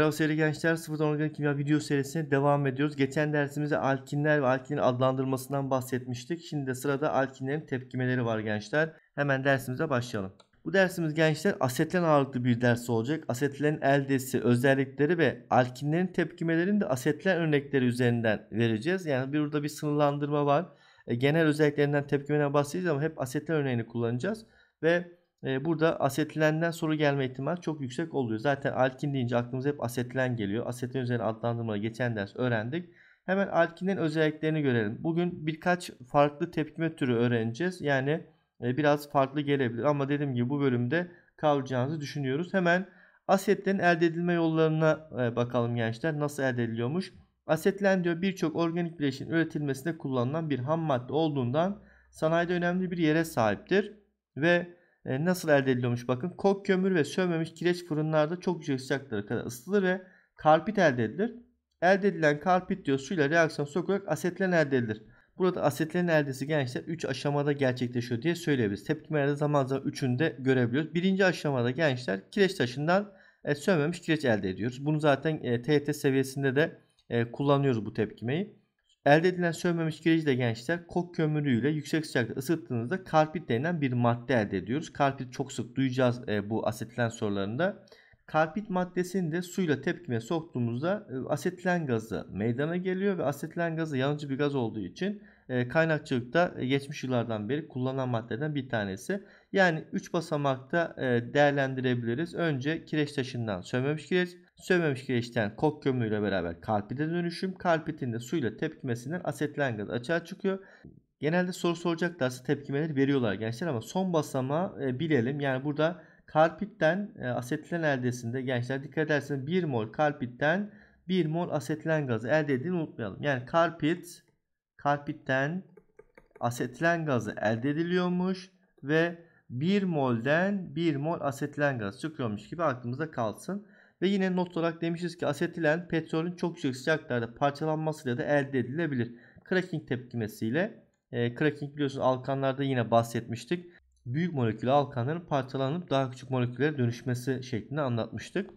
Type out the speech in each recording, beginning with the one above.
Merhaba sevgili gençler, sıfırdan organik kimya video serisine devam ediyoruz. Geçen dersimizde alkinler ve alkinin adlandırmasından bahsetmiştik. Şimdi de sırada alkinlerin tepkimeleri var gençler. Hemen dersimize başlayalım. Bu dersimiz gençler asetlen ağırlıklı bir ders olacak. Asetlerin eldesi, özellikleri ve alkinlerin tepkimelerini de asetlen örnekleri üzerinden vereceğiz. Yani bir burada bir sınırlandırma var. E, genel özelliklerinden tepkimeden bahsedeceğiz ama hep asetlen örneğini kullanacağız. Ve ee, burada asetilenden soru gelme ihtimali çok yüksek oluyor. Zaten alkin deyince aklımıza hep asetilen geliyor. Asetin üzerine adlandırmayı geçen ders öğrendik. Hemen alkinin özelliklerini görelim. Bugün birkaç farklı tepkime türü öğreneceğiz. Yani e, biraz farklı gelebilir ama dediğim gibi bu bölümde kavrayacağınızı düşünüyoruz. Hemen asetlerin elde edilme yollarına e, bakalım gençler. Nasıl elde ediliyormuş? Asetlen diyor birçok organik bileşin üretilmesinde kullanılan bir ham madde olduğundan sanayide önemli bir yere sahiptir. Ve e, nasıl elde ediliyormuş bakın. Kok kömür ve sönmemiş kireç fırınlarda çok yüksek sıcaklara kadar ısıtılır ve karpit elde edilir. Elde edilen karpit diyor suyla reaksiyona sokularak asetlen elde edilir. Burada asetlerin eldesi gençler 3 aşamada gerçekleşiyor diye söyleyebiliriz. Tepkimelerde zaman zaman üçünde görebiliyoruz. Birinci aşamada gençler kireç taşından e, sönmemiş kireç elde ediyoruz. Bunu zaten e, TET seviyesinde de e, kullanıyoruz bu tepkimeyi. Elde edilen sönmemiş kireci de gençler kok kömürüyle yüksek sıcakta ısıttığınızda kalpit denilen bir madde elde ediyoruz. Kalpit çok sık duyacağız e, bu asetilen sorularında. Kalpit maddesini de suyla tepkime soktuğumuzda e, asetilen gazı meydana geliyor ve asetilen gazı yanıcı bir gaz olduğu için e, kaynakçılıkta e, geçmiş yıllardan beri kullanılan maddeden bir tanesi. Yani 3 basamakta e, değerlendirebiliriz. Önce kireç taşından sönmemiş kireç, Sönmemiş kireçten kok kömürüyle beraber kalpide dönüşüm. Kalpitin de suyla tepkimesinden asetilen gaz açığa çıkıyor. Genelde soru soracaklarsa tepkimeleri veriyorlar gençler ama son basamağı e, bilelim. Yani burada kalpitten e, asetlen eldesinde gençler dikkat ederseniz 1 mol kalpitten 1 mol asetilen gazı elde edildiğini unutmayalım. Yani kalpit kalpitten asetilen gazı elde ediliyormuş ve 1 molden 1 mol asetilen gaz çıkıyormuş gibi aklımızda kalsın. Ve yine not olarak demişiz ki asetilen petrolün çok yüksek sıcaklıklarda parçalanmasıyla da elde edilebilir. Cracking tepkimesiyle e, cracking biliyorsunuz alkanlarda yine bahsetmiştik. Büyük molekül alkanların parçalanıp daha küçük moleküllere dönüşmesi şeklinde anlatmıştık.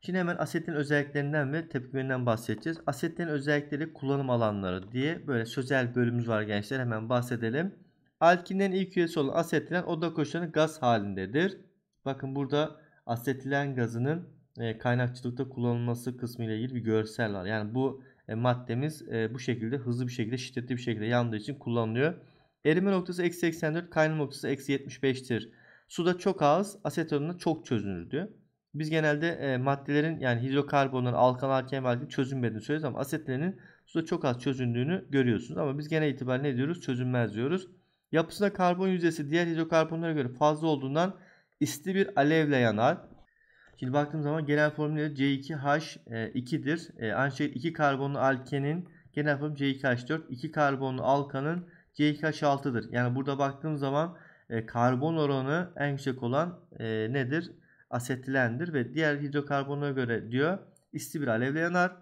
Şimdi hemen asetin özelliklerinden ve tepkimlerinden bahsedeceğiz. Asetlerin özellikleri kullanım alanları diye böyle sözel bölümümüz var gençler hemen bahsedelim. Alkinlerin ilk üyesi olan asetilen oda koşulanı gaz halindedir. Bakın burada asetilen gazının e, kaynakçılıkta kullanılması kısmı ile ilgili bir görsel var. Yani bu e, maddemiz e, bu şekilde hızlı bir şekilde şiddetli bir şekilde yandığı için kullanılıyor. Erime noktası eksi 84, kaynama noktası eksi 75'tir. Suda çok az, asetonunda çok çözünür diyor. Biz genelde e, maddelerin yani hidrokarbonların, alkan, alken belki çözünmediğini söylüyoruz ama asetlerinin suda çok az çözündüğünü görüyorsunuz. Ama biz genel itibariyle ne diyoruz? Çözünmez diyoruz. Yapısında karbon yüzdesi diğer hidrokarbonlara göre fazla olduğundan isti bir alevle yanar. Şimdi baktığım zaman genel formülü C2H2'dir. E, e, aynı 2 şey karbonlu alkenin genel formülü C2H4. 2 karbonlu alkanın C2H6'dır. Yani burada baktığım zaman e, karbon oranı en yüksek olan nedir? Asetilendir ve diğer hidrokarbonlara göre diyor isti bir alevle yanar.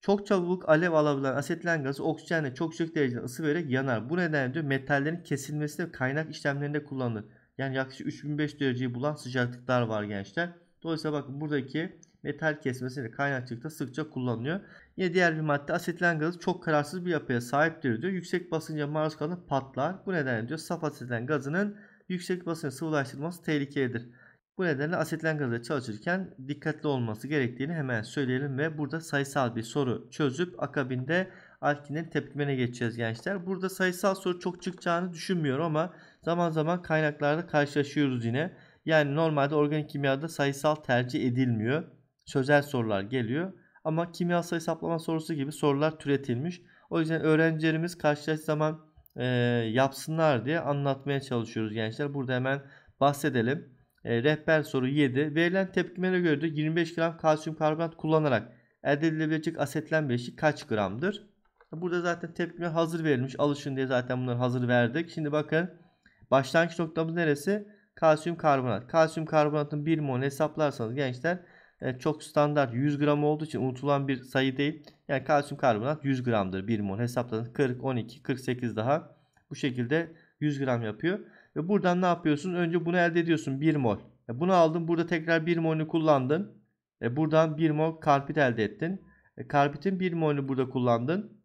Çok çabuk alev alabilen asetilen gazı oksijenle çok yüksek derecede ısı vererek yanar. Bu nedenle diyor metallerin kesilmesi ve kaynak işlemlerinde kullanılır. Yani yaklaşık 3500 dereceyi bulan sıcaklıklar var gençler. Dolayısıyla bakın buradaki metal kesmesiyle kaynakçılıkta sıkça kullanılıyor. Yine diğer bir madde asetilen gazı çok kararsız bir yapıya sahiptir diyor. Yüksek basınca maruz kalıp patlar. Bu nedenle diyor saf asetilen gazının yüksek basınca sıvılaştırılması tehlikelidir. Bu nedenle asetilen gazı çalışırken dikkatli olması gerektiğini hemen söyleyelim ve burada sayısal bir soru çözüp akabinde alkinin tepkimine geçeceğiz gençler. Burada sayısal soru çok çıkacağını düşünmüyorum ama zaman zaman kaynaklarda karşılaşıyoruz yine. Yani normalde organik kimyada sayısal tercih edilmiyor. Sözel sorular geliyor. Ama kimyasal hesaplama sorusu gibi sorular türetilmiş. O yüzden öğrencilerimiz karşılaştığı zaman e, yapsınlar diye anlatmaya çalışıyoruz gençler. Burada hemen bahsedelim. E, rehber soru 7. Verilen tepkimene göre de 25 gram kalsiyum karbonat kullanarak elde edilebilecek asetlen bileşik kaç gramdır? Burada zaten tepkime hazır verilmiş. Alışın diye zaten bunları hazır verdik. Şimdi bakın başlangıç noktamız neresi? Kalsiyum karbonat. Kalsiyum karbonatın 1 mol hesaplarsanız gençler e, çok standart 100 gram olduğu için unutulan bir sayı değil. Yani kalsiyum karbonat 100 gramdır 1 mol. Hesapladınız 40, 12, 48 daha bu şekilde 100 gram yapıyor. Ve buradan ne yapıyorsun? Önce bunu elde ediyorsun 1 mol. E, bunu aldın burada tekrar 1 molünü kullandın. E, buradan 1 mol karbit elde ettin. karbitin 1 molünü burada kullandın.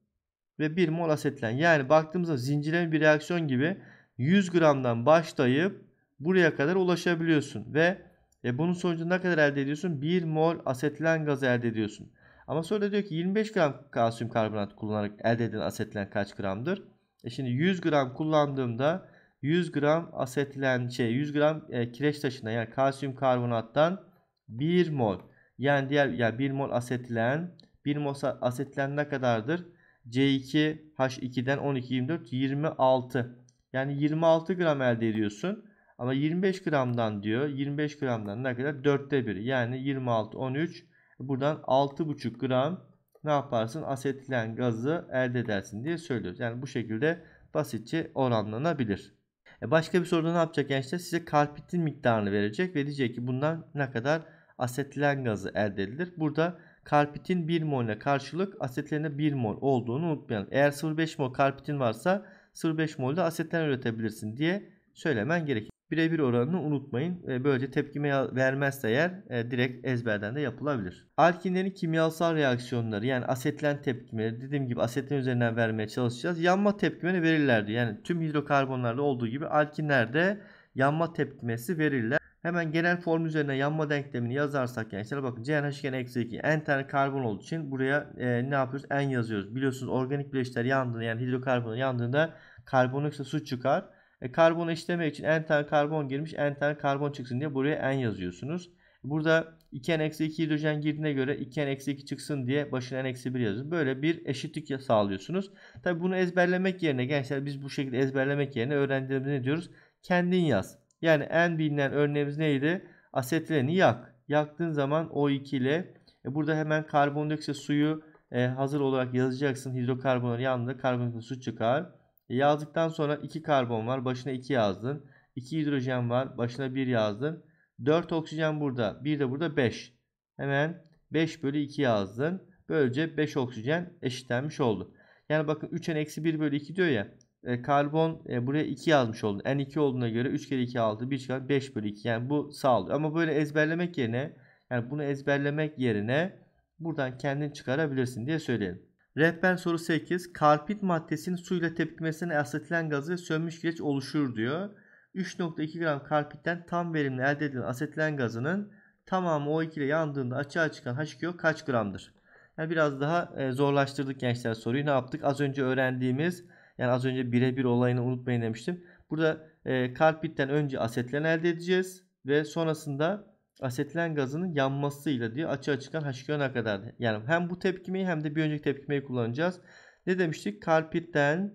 Ve 1 mol asetlen. Yani baktığımızda zincirleme bir reaksiyon gibi 100 gramdan başlayıp buraya kadar ulaşabiliyorsun ve e, bunun sonucunda ne kadar elde ediyorsun? 1 mol asetilen gazı elde ediyorsun. Ama sonra diyor ki 25 gram kalsiyum karbonat kullanarak elde edilen asetilen kaç gramdır? E şimdi 100 gram kullandığımda 100 gram asetilen şey 100 gram e, kireç taşına yani kalsiyum karbonattan 1 mol yani diğer yani 1 mol asetilen 1 mol asetilen ne kadardır? C2H2'den 12 24 26. Yani 26 gram elde ediyorsun. Ama 25 gramdan diyor 25 gramdan ne kadar? Dörtte 1 yani 26 13 buradan 6,5 gram ne yaparsın? Asetilen gazı elde edersin diye söylüyoruz. Yani bu şekilde basitçe oranlanabilir. E başka bir soruda ne yapacak gençler? Size karpitin miktarını verecek ve diyecek ki bundan ne kadar asetilen gazı elde edilir. Burada karpitin 1 mol'e karşılık asetlerine 1 mol olduğunu unutmayalım. Eğer 0,5 mol karpitin varsa 0,5 mol'da asetlen üretebilirsin diye söylemen gerekir birebir oranını unutmayın. E, böylece tepkime vermezse eğer e, direkt ezberden de yapılabilir. Alkinlerin kimyasal reaksiyonları yani asetlen tepkimeleri dediğim gibi asetlen üzerinden vermeye çalışacağız. Yanma tepkimeni verirlerdi. Yani tüm hidrokarbonlarda olduğu gibi alkinlerde yanma tepkimesi verirler. Hemen genel form üzerine yanma denklemini yazarsak yani gençler bakın CnH2-2 n tane karbon olduğu için buraya e, ne yapıyoruz? En yazıyoruz. Biliyorsunuz organik bileşikler yandığında yani hidrokarbon yandığında karbonoksit su çıkar. E, karbonu eşitlemek için n tane karbon girmiş n tane karbon çıksın diye buraya n yazıyorsunuz. Burada 2n-2 hidrojen girdiğine göre 2n-2 çıksın diye başına n-1 yazın. Böyle bir eşitlik sağlıyorsunuz. Tabi bunu ezberlemek yerine gençler biz bu şekilde ezberlemek yerine öğrendiğimizde ne diyoruz? Kendin yaz. Yani en bilinen örneğimiz neydi? Asetileni yak. Yaktığın zaman O2 ile e burada hemen karbondioksit suyu e, hazır olarak yazacaksın. Hidrokarbonun yanında karbondioksit su çıkar. E, yazdıktan sonra 2 karbon var. Başına 2 yazdın. 2 hidrojen var. Başına 1 yazdın. 4 oksijen burada. 1 de burada 5. Hemen 5 bölü 2 yazdın. Böylece 5 oksijen eşitlenmiş oldu. Yani bakın 3n eksi 1 bölü 2 diyor ya. E, karbon e, buraya 2 yazmış oldun. N2 olduğuna göre 3 kere 2 6 1 çıkar 5 bölü 2. Yani bu sağlıyor. Ama böyle ezberlemek yerine yani bunu ezberlemek yerine buradan kendin çıkarabilirsin diye söyleyelim. Rehber soru 8. Karpit maddesinin suyla tepkimesine asetilen gazı sönmüş kireç oluşur diyor. 3.2 gram karpitten tam verimli elde edilen asetilen gazının tamamı O2 ile yandığında açığa çıkan H2O kaç gramdır? Yani biraz daha e, zorlaştırdık gençler soruyu. Ne yaptık? Az önce öğrendiğimiz yani az önce birebir olayını unutmayın demiştim. Burada e, karpitten önce asetlen elde edeceğiz ve sonrasında asetilen gazının yanmasıyla diyor açığa çıkan H2O'na kadar. Yani hem bu tepkimeyi hem de bir önceki tepkimeyi kullanacağız. Ne demiştik? Kalpitten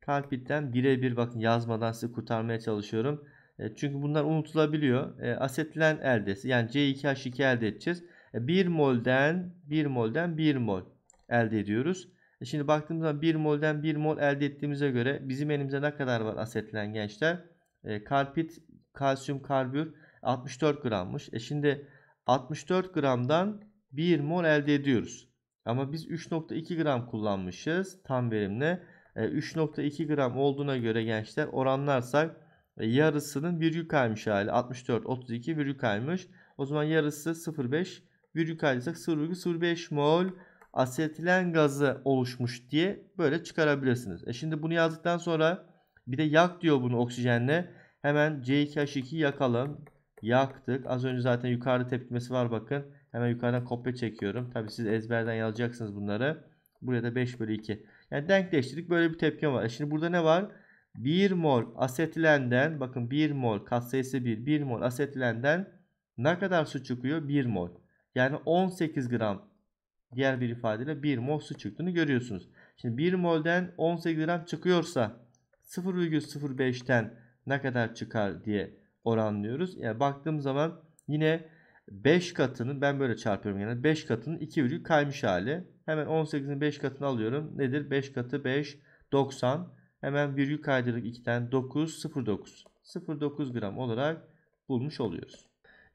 kalpitten birebir bakın yazmadan sizi kurtarmaya çalışıyorum. E, çünkü bunlar unutulabiliyor. E, asetilen eldesi yani C2H2 elde edeceğiz. E, 1 molden 1 molden 1 mol elde ediyoruz. E, şimdi baktığımız zaman 1 molden 1 mol elde ettiğimize göre bizim elimizde ne kadar var asetilen gençler? E, kalpit, kalsiyum karbür 64 grammış. E şimdi 64 gramdan 1 mol elde ediyoruz. Ama biz 3.2 gram kullanmışız tam verimle. 3.2 e, gram olduğuna göre gençler oranlarsak e, yarısının virgül kaymış hali 64 32 virgül kaymış. O zaman yarısı 0.5 virgül kaydıysak 0.05 mol asetilen gazı oluşmuş diye böyle çıkarabilirsiniz. E şimdi bunu yazdıktan sonra bir de yak diyor bunu oksijenle. Hemen C2H2 yakalım yaktık. Az önce zaten yukarıda tepkimesi var bakın. Hemen yukarıdan kopya çekiyorum. Tabi siz ezberden yazacaksınız bunları. Buraya da 5 bölü 2. Yani denkleştirdik böyle bir tepkim var. E şimdi burada ne var? 1 mol asetilenden bakın 1 mol katsayısı 1 1 mol asetilenden ne kadar su çıkıyor? 1 mol. Yani 18 gram diğer bir ifadeyle 1 mol su çıktığını görüyorsunuz. Şimdi 1 molden 18 gram çıkıyorsa 0,05'ten ne kadar çıkar diye oranlıyoruz. Yani baktığım zaman yine 5 katının ben böyle çarpıyorum yani 5 katının 2 virgül kaymış hali. Hemen 18'in 5 katını alıyorum. Nedir? 5 katı 5 90. Hemen virgül kaydırdık 2'den 9 09. 09 gram olarak bulmuş oluyoruz.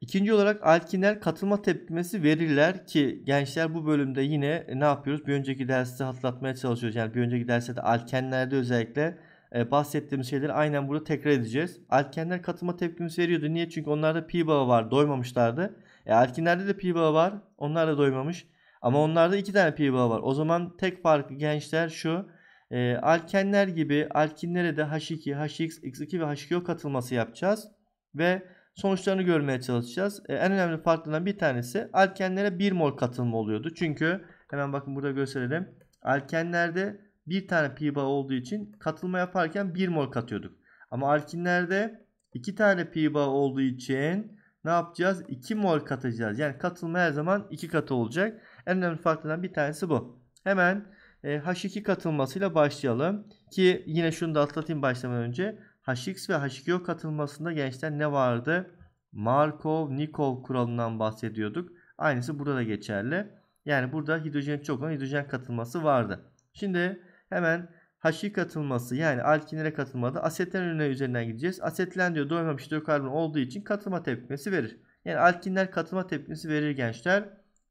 İkinci olarak alkinler katılma tepkimesi verirler ki gençler bu bölümde yine ne yapıyoruz? Bir önceki derste hatırlatmaya çalışıyoruz. Yani bir önceki derste de alkenlerde özellikle e, bahsettiğimiz şeyleri aynen burada tekrar edeceğiz. Alkenler katıma tepkimiz veriyordu. Niye? Çünkü onlarda pi bağı var. Doymamışlardı. E, alkinlerde de pi bağı var. Onlar da doymamış. Ama onlarda iki tane pi bağı var. O zaman tek farkı gençler şu. E, alkenler gibi alkinlere de H2, HX, X2 ve H2O katılması yapacağız. Ve sonuçlarını görmeye çalışacağız. E, en önemli farklarından bir tanesi alkenlere 1 mol katılma oluyordu. Çünkü hemen bakın burada gösterelim. Alkenlerde bir tane pi bağı olduğu için katılma yaparken 1 mol katıyorduk. Ama alkinlerde 2 tane pi bağı olduğu için ne yapacağız? 2 mol katacağız. Yani katılma her zaman 2 katı olacak. En önemli farklardan bir tanesi bu. Hemen e, H2 katılmasıyla başlayalım. Ki yine şunu da atlatayım başlamadan önce. Hx ve H2O katılmasında gençler ne vardı? Markov-Nikov kuralından bahsediyorduk. Aynısı burada da geçerli. Yani burada hidrojen çok olan hidrojen katılması vardı. Şimdi Hemen HI katılması yani alkinlere katılmada asetlen önüne üzerinden gideceğiz. Asetlen diyor doymamış hidrokarbon olduğu için katılma tepkimesi verir. Yani alkinler katılma tepkimesi verir gençler.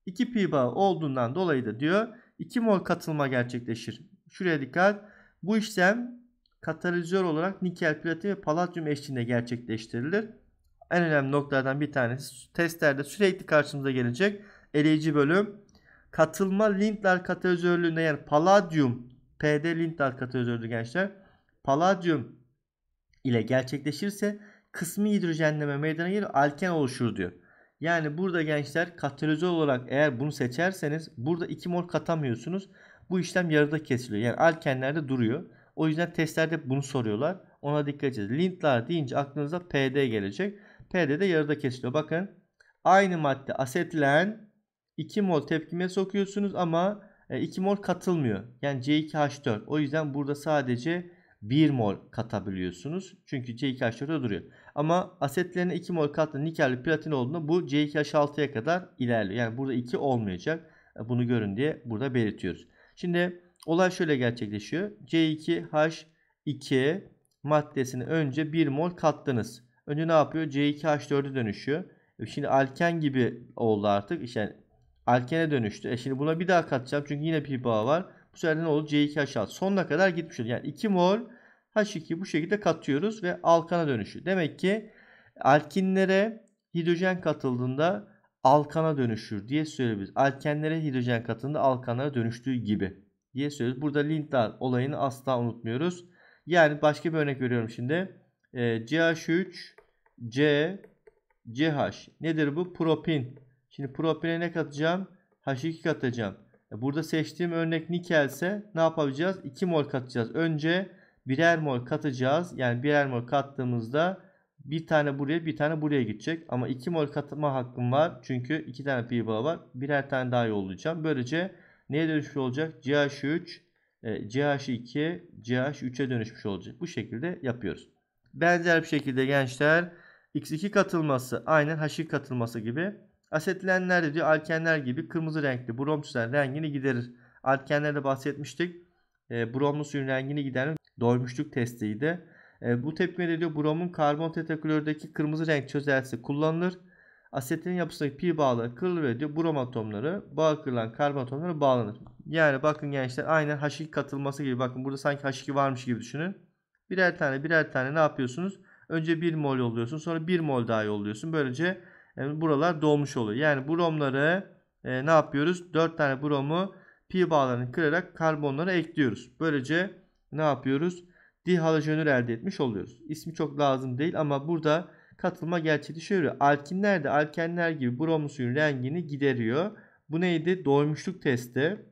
2 pi bağı olduğundan dolayı da diyor 2 mol katılma gerçekleşir. Şuraya dikkat. Bu işlem katalizör olarak nikel, platin ve paladyum eşliğinde gerçekleştirilir. En önemli noktalardan bir tanesi testlerde sürekli karşımıza gelecek eleyici bölüm. Katılma Lindler katalizörlüğünde yani paladyum PD Lintal katı özördür gençler. Palladium ile gerçekleşirse kısmi hidrojenleme meydana gelir alken oluşur diyor. Yani burada gençler katalizör olarak eğer bunu seçerseniz burada 2 mol katamıyorsunuz. Bu işlem yarıda kesiliyor. Yani alkenlerde duruyor. O yüzden testlerde bunu soruyorlar. Ona dikkat edeceğiz. Lintler deyince aklınıza PD gelecek. PD de yarıda kesiliyor. Bakın aynı madde asetilen 2 mol tepkime sokuyorsunuz ama 2 e, mol katılmıyor. Yani C2H4. O yüzden burada sadece 1 mol katabiliyorsunuz. Çünkü C2H4'e duruyor. Ama asetlerine 2 mol katlı nikel platin olduğunda bu C2H6'ya kadar ilerliyor. Yani burada 2 olmayacak. E, bunu görün diye burada belirtiyoruz. Şimdi olay şöyle gerçekleşiyor. C2H2 maddesini önce 1 mol kattınız. Önce ne yapıyor? C2H4'e dönüşüyor. E, şimdi alken gibi oldu artık. İşte alkene dönüştü. E şimdi buna bir daha katacağım çünkü yine pi bağı var. Bu sefer ne oldu? C2 aşağı sonuna kadar gitmiş oldu. Yani 2 mol H2 bu şekilde katıyoruz ve alkana dönüşü. Demek ki alkinlere hidrojen katıldığında alkana dönüşür diye söyleyebiliriz. Alkenlere hidrojen katıldığında alkan'a dönüştüğü gibi diye söylüyoruz. Burada Lindal olayını asla unutmuyoruz. Yani başka bir örnek veriyorum şimdi. E, CH3 C CH nedir bu? Propin Şimdi propene ne katacağım? H2 katacağım. E, burada seçtiğim örnek nikelse ne yapacağız? 2 mol katacağız. Önce birer mol katacağız. Yani birer mol kattığımızda bir tane buraya bir tane buraya gidecek. Ama 2 mol katma hakkım var. Çünkü 2 tane pi bağı var. Birer tane daha yollayacağım. Böylece neye dönüşmüş olacak? CH3, e, CH2, CH3'e dönüşmüş olacak. Bu şekilde yapıyoruz. Benzer bir şekilde gençler x2 katılması aynen h2 katılması gibi Asetlenler de diyor alkenler gibi kırmızı renkli brom bromsüzler rengini giderir. Alkenlerde bahsetmiştik. E, bromlu suyun rengini gideren doymuşluk testiydi. E, bu tepkimede diyor bromun karbon tetraklördeki kırmızı renk çözeltisi kullanılır. Asetin yapısındaki pi bağları kırılır ve diyor brom atomları bağ kırılan karbon atomları bağlanır. Yani bakın gençler aynen H2 katılması gibi bakın burada sanki H2 varmış gibi düşünün. Birer tane birer tane ne yapıyorsunuz? Önce 1 mol yolluyorsun sonra 1 mol daha yolluyorsun. Böylece e, buralar dolmuş oluyor. Yani bromları e, ne yapıyoruz? 4 tane bromu pi bağlarını kırarak karbonlara ekliyoruz. Böylece ne yapıyoruz? Dihalojenür elde etmiş oluyoruz. İsmi çok lazım değil ama burada katılma gerçekleşiyor. Alkinler de alkenler gibi bromlu suyun rengini gideriyor. Bu neydi? Doymuşluk testi.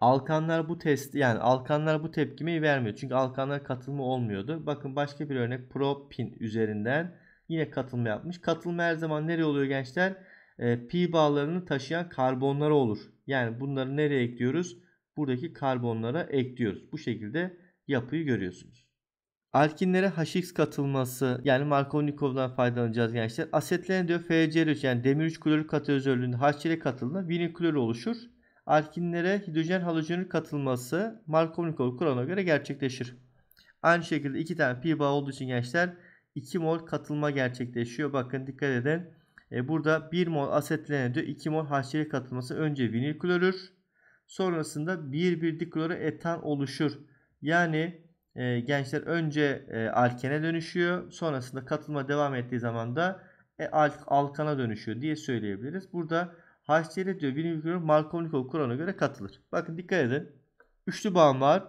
Alkanlar bu test yani alkanlar bu tepkimeyi vermiyor. Çünkü alkanlar katılma olmuyordu. Bakın başka bir örnek propin üzerinden Yine katılma yapmış. Katılma her zaman nereye oluyor gençler? E, pi bağlarını taşıyan karbonlara olur. Yani bunları nereye ekliyoruz? Buradaki karbonlara ekliyoruz. Bu şekilde yapıyı görüyorsunuz. Alkinlere HX katılması yani Markovnikov'dan faydalanacağız gençler. Asetlerine diyor FCl3 yani demir 3 klorür katı katalizörlüğünde HCl Vinil vinikloru oluşur. Alkinlere hidrojen halojenür katılması Markovnikov kuralına göre gerçekleşir. Aynı şekilde iki tane pi bağ olduğu için gençler 2 mol katılma gerçekleşiyor. Bakın dikkat edin. E, burada 1 mol asetlene diyor. 2 mol HCl katılması önce vinil klorür. Sonrasında 1 1 dikloro etan oluşur. Yani e, gençler önce e, alkene dönüşüyor. Sonrasında katılma devam ettiği zaman da e, alk, alkana dönüşüyor diye söyleyebiliriz. Burada HCl diyor vinil klorür Markovnikov kuralına göre katılır. Bakın dikkat edin. Üçlü bağım var.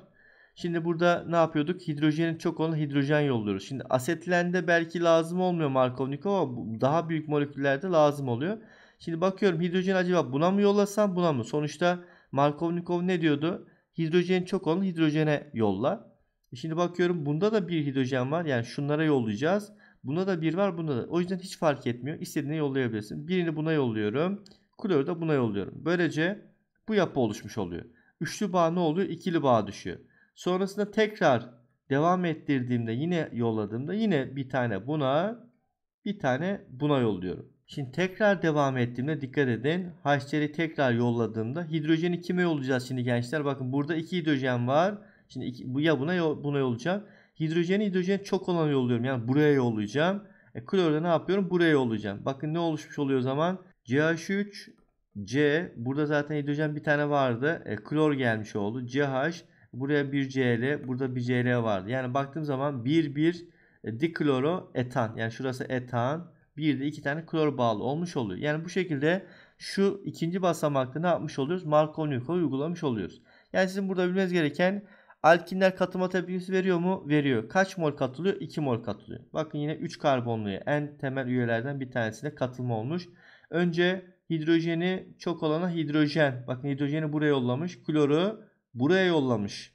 Şimdi burada ne yapıyorduk? Hidrojenin çok olan hidrojen yolluyoruz. Şimdi asetlende belki lazım olmuyor Markovnikov ama daha büyük moleküllerde lazım oluyor. Şimdi bakıyorum hidrojen acaba buna mı yollasam buna mı? Sonuçta Markovnikov ne diyordu? Hidrojen çok olan hidrojene yolla. E şimdi bakıyorum bunda da bir hidrojen var. Yani şunlara yollayacağız. Bunda da bir var bunda da. O yüzden hiç fark etmiyor. İstediğine yollayabilirsin. Birini buna yolluyorum. Kloru da buna yolluyorum. Böylece bu yapı oluşmuş oluyor. Üçlü bağ ne oluyor? İkili bağ düşüyor. Sonrasında tekrar devam ettirdiğimde yine yolladığımda yine bir tane buna bir tane buna yolluyorum. Şimdi tekrar devam ettiğimde dikkat edin. HCl'i tekrar yolladığımda hidrojeni kime yollayacağız şimdi gençler? Bakın burada iki hidrojen var. Şimdi iki, bu ya buna buna yollayacağım. Hidrojeni hidrojen çok olan yolluyorum. Yani buraya yollayacağım. E klorda ne yapıyorum? Buraya yollayacağım. Bakın ne oluşmuş oluyor o zaman? CH3 C burada zaten hidrojen bir tane vardı. E, klor gelmiş oldu. CH Buraya bir CL, burada bir CL vardı. Yani baktığım zaman bir bir e, dikloro etan. Yani şurası etan. Bir de iki tane klor bağlı olmuş oluyor. Yani bu şekilde şu ikinci basamakta ne yapmış oluyoruz? Markovnikov uygulamış oluyoruz. Yani sizin burada bilmeniz gereken alkinler katılma tepkisi veriyor mu? Veriyor. Kaç mol katılıyor? 2 mol katılıyor. Bakın yine 3 karbonluya en temel üyelerden bir tanesine katılma olmuş. Önce hidrojeni çok olana hidrojen. Bakın hidrojeni buraya yollamış. Kloru buraya yollamış.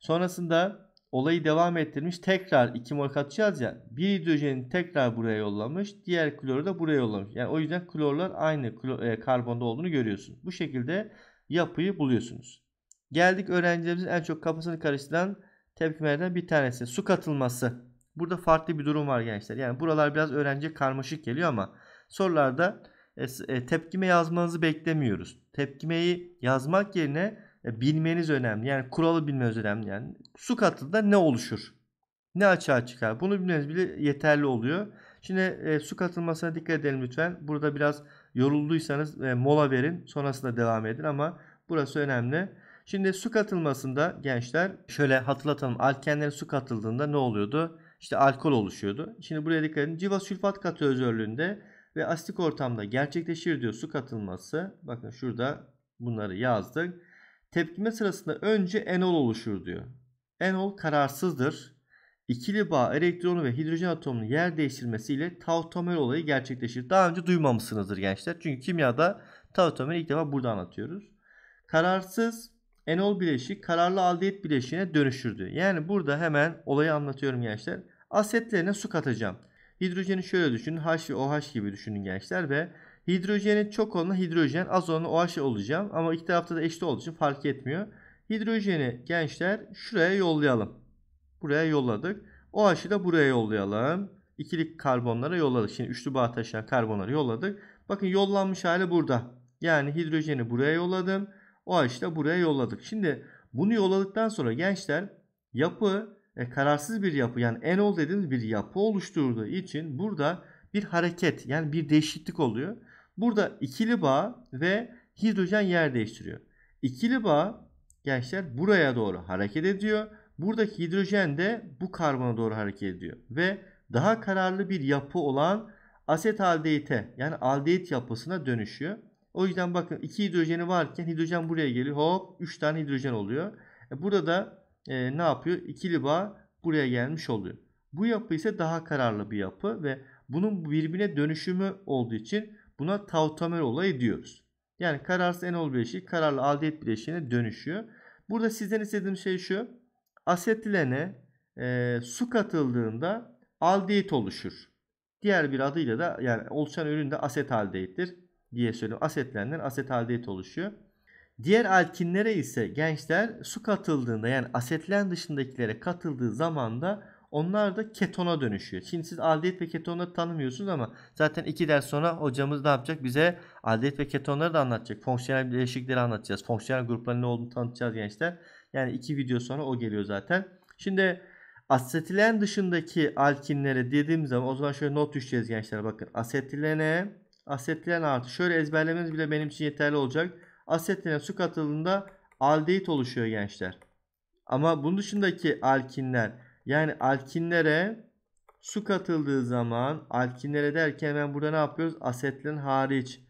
Sonrasında olayı devam ettirmiş. Tekrar iki mol katacağız ya. Bir hidrojeni tekrar buraya yollamış. Diğer kloru da buraya yollamış. Yani o yüzden klorlar aynı klor, e, karbonda olduğunu görüyorsun. Bu şekilde yapıyı buluyorsunuz. Geldik öğrencilerimizin en çok kafasını karıştıran tepkimelerden bir tanesi. Su katılması. Burada farklı bir durum var gençler. Yani buralar biraz öğrenci karmaşık geliyor ama sorularda e, tepkime yazmanızı beklemiyoruz. Tepkimeyi yazmak yerine e, bilmeniz önemli. Yani kuralı bilmeniz önemli. Yani su katında ne oluşur? Ne açığa çıkar? Bunu bilmeniz bile yeterli oluyor. Şimdi e, su katılmasına dikkat edelim lütfen. Burada biraz yorulduysanız e, mola verin. Sonrasında devam edin ama burası önemli. Şimdi su katılmasında gençler şöyle hatırlatalım. Alkenlere su katıldığında ne oluyordu? İşte alkol oluşuyordu. Şimdi buraya dikkat edin. Civa sülfat katı özörlüğünde ve asitik ortamda gerçekleşir diyor su katılması. Bakın şurada bunları yazdık. Tepkime sırasında önce enol oluşur diyor. Enol kararsızdır. İkili bağ elektronu ve hidrojen atomunu yer değiştirmesiyle tautomer olayı gerçekleşir. Daha önce duymamışsınızdır gençler. Çünkü kimyada tautomeri ilk defa burada anlatıyoruz. Kararsız enol bileşik kararlı aldehit bileşiğine dönüşür diyor. Yani burada hemen olayı anlatıyorum gençler. Asetlerine su katacağım. Hidrojeni şöyle düşünün. H ve OH gibi düşünün gençler ve Hidrojenin çok olanı hidrojen, az olanı OH olacağım. Ama iki tarafta da eşit olduğu için fark etmiyor. Hidrojeni gençler şuraya yollayalım. Buraya yolladık. OH'ı da buraya yollayalım. İkilik karbonlara yolladık. Şimdi üçlü bağ taşıyan karbonları yolladık. Bakın yollanmış hali burada. Yani hidrojeni buraya yolladım. OH'ı da buraya yolladık. Şimdi bunu yolladıktan sonra gençler yapı e, kararsız bir yapı yani enol dediğimiz bir yapı oluşturduğu için burada bir hareket yani bir değişiklik oluyor. Burada ikili bağ ve hidrojen yer değiştiriyor. İkili bağ gençler buraya doğru hareket ediyor. Buradaki hidrojen de bu karbona doğru hareket ediyor. Ve daha kararlı bir yapı olan asetaldehite yani aldehit yapısına dönüşüyor. O yüzden bakın iki hidrojeni varken hidrojen buraya geliyor. Hop 3 tane hidrojen oluyor. E, burada da e, ne yapıyor? İkili bağ buraya gelmiş oluyor. Bu yapı ise daha kararlı bir yapı ve bunun birbirine dönüşümü olduğu için Buna tautomer olayı diyoruz. Yani kararsız enol bileşiği kararlı aldehit bileşiğine dönüşüyor. Burada sizden istediğim şey şu. Asetilene e, su katıldığında aldehit oluşur. Diğer bir adıyla da yani oluşan ürün de asetaldehittir diye söylüyorum. Asetilenden asetaldehit oluşuyor. Diğer alkinlere ise gençler su katıldığında yani asetilen dışındakilere katıldığı zaman da onlar da ketona dönüşüyor. Şimdi siz aldehit ve ketonları tanımıyorsunuz ama zaten iki ders sonra hocamız ne yapacak? Bize aldehit ve ketonları da anlatacak. Fonksiyonel bileşikleri anlatacağız. Fonksiyonel grupların ne olduğunu tanıtacağız gençler. Yani iki video sonra o geliyor zaten. Şimdi asetilen dışındaki alkinlere dediğim zaman o zaman şöyle not düşeceğiz gençler bakın. Asetilene, asetilen artı. Şöyle ezberlemeniz bile benim için yeterli olacak. Asetilene su katıldığında aldehit oluşuyor gençler. Ama bunun dışındaki alkinler yani alkinlere su katıldığı zaman alkinlere derken hemen burada ne yapıyoruz? Asetilen hariç.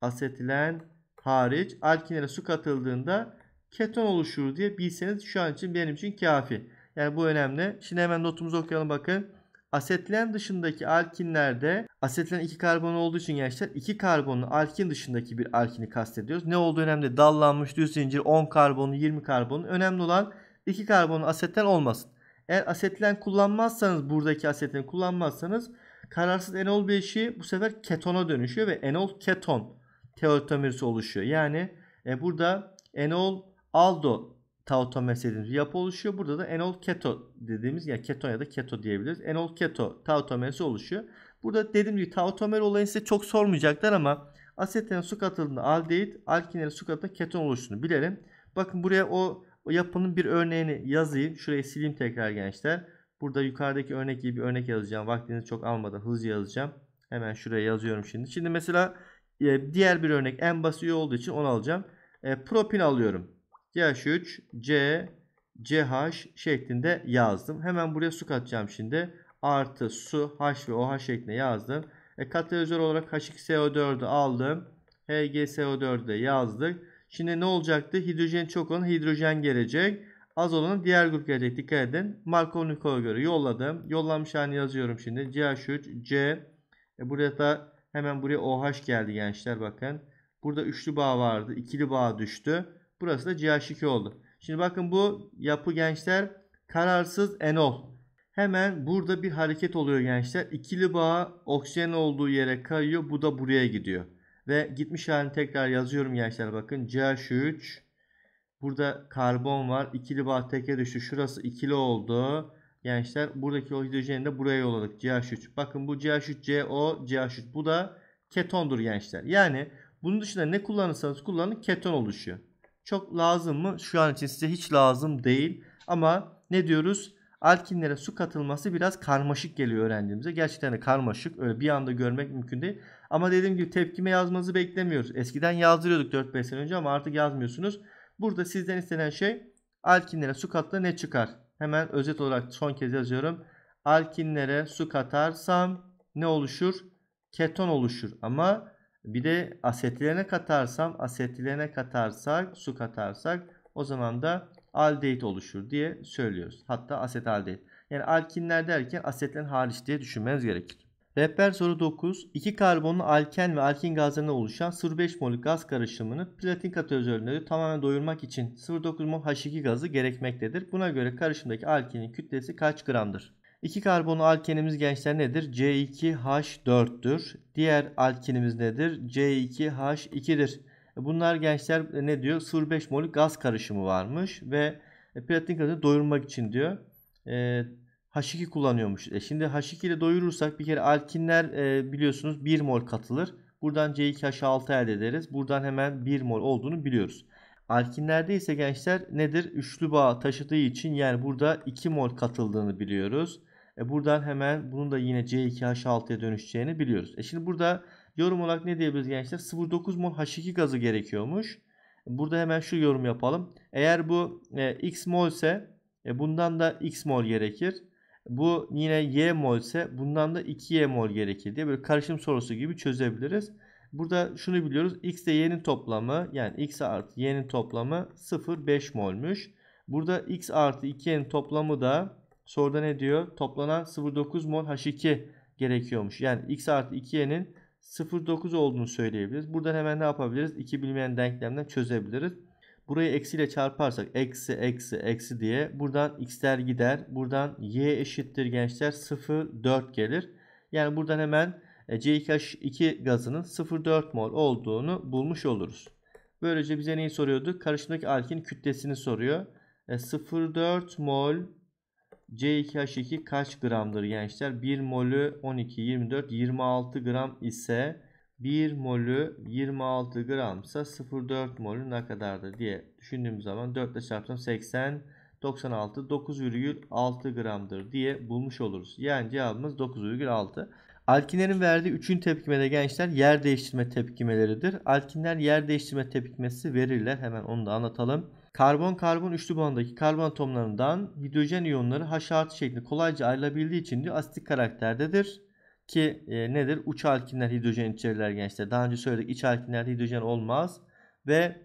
Asetilen hariç. Alkinlere su katıldığında keton oluşur diye bilseniz şu an için benim için kafi. Yani bu önemli. Şimdi hemen notumuzu okuyalım bakın. Asetilen dışındaki alkinlerde asetilen iki karbon olduğu için gençler iki karbonlu alkin dışındaki bir alkini kastediyoruz. Ne olduğu önemli. Dallanmış düz zincir 10 karbonlu 20 karbonlu. Önemli olan iki karbonlu asetilen olmasın. Eğer asetilen kullanmazsanız buradaki asetini kullanmazsanız kararsız enol bileşiği bu sefer ketona dönüşüyor ve enol keton teotomerisi oluşuyor. Yani e, burada enol aldo tautomerisi dediğimiz yapı oluşuyor. Burada da enol keto dediğimiz ya yani keton ya da keto diyebiliriz. Enol keto tautomerisi oluşuyor. Burada dediğim gibi tautomer olayını size çok sormayacaklar ama asetene su katıldığında aldehit, alkinere su katıldığında keton oluştuğunu bilelim. Bakın buraya o o yapının bir örneğini yazayım. Şurayı sileyim tekrar gençler. Burada yukarıdaki örnek gibi bir örnek yazacağım. Vaktinizi çok almadan hızlı yazacağım. Hemen şuraya yazıyorum şimdi. Şimdi mesela e, diğer bir örnek en basit olduğu için onu alacağım. E, propin alıyorum. CH3, C, CH şeklinde yazdım. Hemen buraya su katacağım şimdi. Artı su H ve OH şeklinde yazdım. E, katalizör olarak H2SO4'ü aldım. HgSO4'ü de yazdık. Şimdi ne olacaktı? Hidrojen çok olan hidrojen gelecek. Az olanı diğer grup gelecek. Dikkat edin. Markovnikov'a göre yolladım. Yollanmış halini yazıyorum şimdi. CH3, C. E buraya da hemen buraya OH geldi gençler bakın. Burada üçlü bağ vardı. ikili bağ düştü. Burası da CH2 oldu. Şimdi bakın bu yapı gençler kararsız enol. Hemen burada bir hareket oluyor gençler. İkili bağ oksijen olduğu yere kayıyor. Bu da buraya gidiyor. Ve gitmiş halini tekrar yazıyorum gençler bakın. CH3 Burada karbon var. İkili bağ teke düştü. Şurası ikili oldu. Gençler buradaki o hidrojeni de buraya yolladık. CH3. Bakın bu CH3, CO, CH3. Bu da ketondur gençler. Yani bunun dışında ne kullanırsanız kullanın keton oluşuyor. Çok lazım mı? Şu an için size hiç lazım değil. Ama ne diyoruz? alkinlere su katılması biraz karmaşık geliyor öğrendiğimize Gerçekten de karmaşık. Öyle bir anda görmek mümkün değil. Ama dediğim gibi tepkime yazmanızı beklemiyoruz. Eskiden yazdırıyorduk 4-5 sene önce ama artık yazmıyorsunuz. Burada sizden istenen şey alkinlere su katla ne çıkar? Hemen özet olarak son kez yazıyorum. Alkinlere su katarsam ne oluşur? Keton oluşur. Ama bir de asetilene katarsam, asetilene katarsak, su katarsak o zaman da aldehit oluşur diye söylüyoruz. Hatta aset aldehit. Yani alkinler derken asetlerin hariç diye düşünmeniz gerekir. Rehber soru 9. İki karbonlu alken ve alkin gazlarından oluşan 0,5 mol gaz karışımını platin katalizörleri tamamen doyurmak için 0,9 mol H2 gazı gerekmektedir. Buna göre karışımdaki alkenin kütlesi kaç gramdır? İki karbonlu alkenimiz gençler nedir? C2H4'tür. Diğer alkenimiz nedir? C2H2'dir. E, bunlar gençler e, ne diyor? 0,5 mol gaz karışımı varmış ve e, platin gazını doyurmak için diyor. E, H2 kullanıyormuş. E şimdi H2 ile doyurursak bir kere alkinler biliyorsunuz 1 mol katılır. Buradan C2H6 elde ederiz. Buradan hemen 1 mol olduğunu biliyoruz. Alkinlerde ise gençler nedir? Üçlü bağ taşıdığı için yani burada 2 mol katıldığını biliyoruz. E buradan hemen bunun da yine C2H6'ya dönüşeceğini biliyoruz. E şimdi burada Yorum olarak ne diyebiliriz gençler? 0.9 mol H2 gazı gerekiyormuş. Burada hemen şu yorum yapalım. Eğer bu e, X mol ise e, bundan da X mol gerekir. Bu yine Y mol ise bundan da 2Y mol gerekir diye böyle karışım sorusu gibi çözebiliriz. Burada şunu biliyoruz. X ile Y'nin toplamı yani X artı Y'nin toplamı 0,5 molmuş. Burada X artı 2Y'nin toplamı da soruda ne diyor? Toplanan 0,9 mol H2 gerekiyormuş. Yani X artı 2Y'nin 0,9 olduğunu söyleyebiliriz. Buradan hemen ne yapabiliriz? İki bilmeyen denklemden çözebiliriz. Burayı eksiyle çarparsak eksi eksi eksi diye buradan x'ler gider. Buradan y eşittir gençler 0,4 gelir. Yani buradan hemen e, C2H2 gazının 0,4 mol olduğunu bulmuş oluruz. Böylece bize neyi soruyordu? Karışımdaki alkin kütlesini soruyor. 0,4 e, mol C2H2 kaç gramdır gençler? 1 molü 12, 24, 26 gram ise 1 molü 26 gramsa 0,4 molü ne kadardır diye düşündüğüm zaman 4 ile çarpsam 80 96 9,6 gramdır diye bulmuş oluruz. Yani cevabımız 9,6. Alkinlerin verdiği üçün tepkimede gençler yer değiştirme tepkimeleridir. Alkinler yer değiştirme tepkimesi verirler. Hemen onu da anlatalım. Karbon-karbon üçlü bandaki karbon atomlarından hidrojen iyonları H artı şeklinde kolayca ayrılabildiği için diyor asitik karakterdedir. Ki e, nedir? Uç alkinler hidrojen içerirler gençler. Daha önce söyledik iç alkinlerde hidrojen olmaz. Ve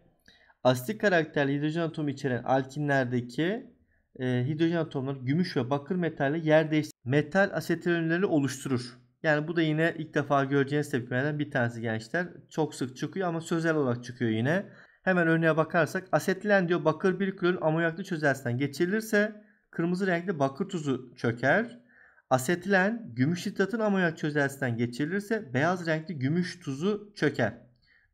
asitik karakterli hidrojen atomu içeren alkinlerdeki e, hidrojen atomları gümüş ve bakır metalle yer değiştirir. Metal asetil oluşturur. Yani bu da yine ilk defa göreceğiniz tepkilerden bir tanesi gençler. Çok sık çıkıyor ama sözel olarak çıkıyor yine. Hemen örneğe bakarsak asetilen diyor bakır bir klorür amonyaklı çözelsinden geçirilirse kırmızı renkli bakır tuzu çöker. Asetilen gümüş hidratın amonyak çözelsinden geçirilirse beyaz renkli gümüş tuzu çöker.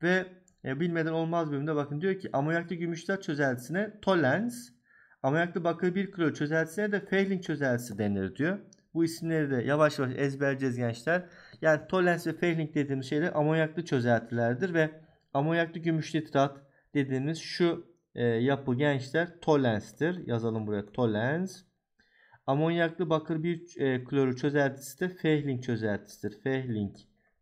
Ve e, bilmeden olmaz bölümde bakın diyor ki amonyaklı gümüş hidrat çözeltisine tolens, amonyaklı bakır bir klor çözeltisine de Fehling çözeltisi denir diyor. Bu isimleri de yavaş yavaş ezberleyeceğiz gençler. Yani tolens ve Fehling dediğimiz şeyler amonyaklı çözeltilerdir ve amonyaklı gümüş nitrat, dediğimiz şu e, yapı gençler tolenstir. Yazalım buraya tolens. Amonyaklı bakır bir e, klorür çözeltisi de Fehling çözeltisidir. Fehling.